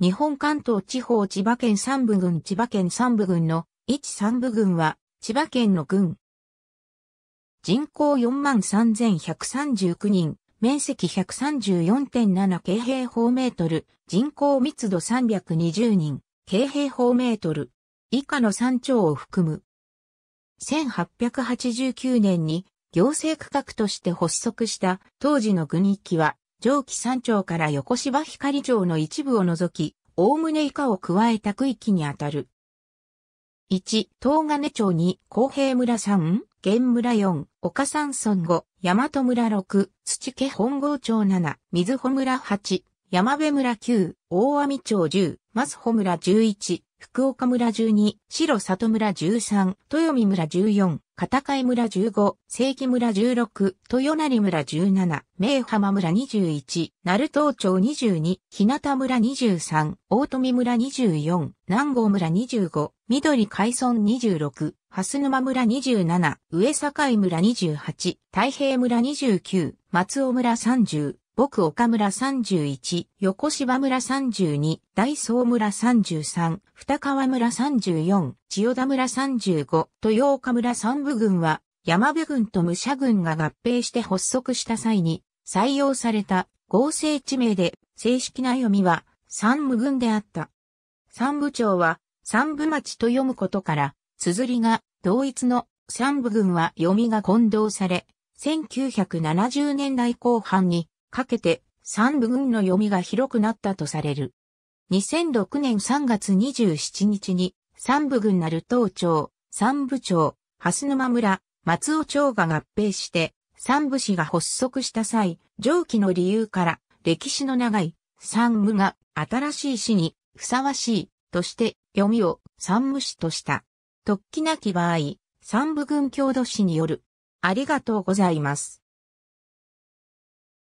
日本関東地方千葉県三部郡千葉県三部郡の一三部郡は千葉県の郡。人口43,139人、面積134.7京平方メートル、人口密度320人、京平方メートル。以下の山町を含む。1889年に行政区画として発足した当時の郡域は上記山頂から横芝光町の一部を除き、おおむね以下を加えた区域にあたる。1、東金町2、公平村3、玄村4、岡山村5、大和村6、土家本郷町7、水穂村8、山辺村9、大網町10、松穂村11、福岡村12、白里村13、豊見村14、片貝村15、正規村16、豊成村17、明浜村21、鳴門町22、日向村23、大富村24、南郷村25、緑海村26、蓮沼村27、上境村28、太平村29、松尾村30、僕岡村31、横芝村32、大総村33、二川村34、千代田村35、豊岡村三部軍は、山部軍と武者軍が合併して発足した際に、採用された合成地名で、正式な読みは、三部軍であった。三部町は、三部町と読むことから、綴りが、同一の三部軍は読みが混同され、1970年代後半にかけて三部軍の読みが広くなったとされる。2006年3月27日に三部軍なる東町、三部町、蓮沼村、松尾町が合併して三部市が発足した際、上記の理由から歴史の長い三部が新しい市にふさわしいとして読みを三部市とした。突起なき場合、三部軍郷土史による。ありがとうございます。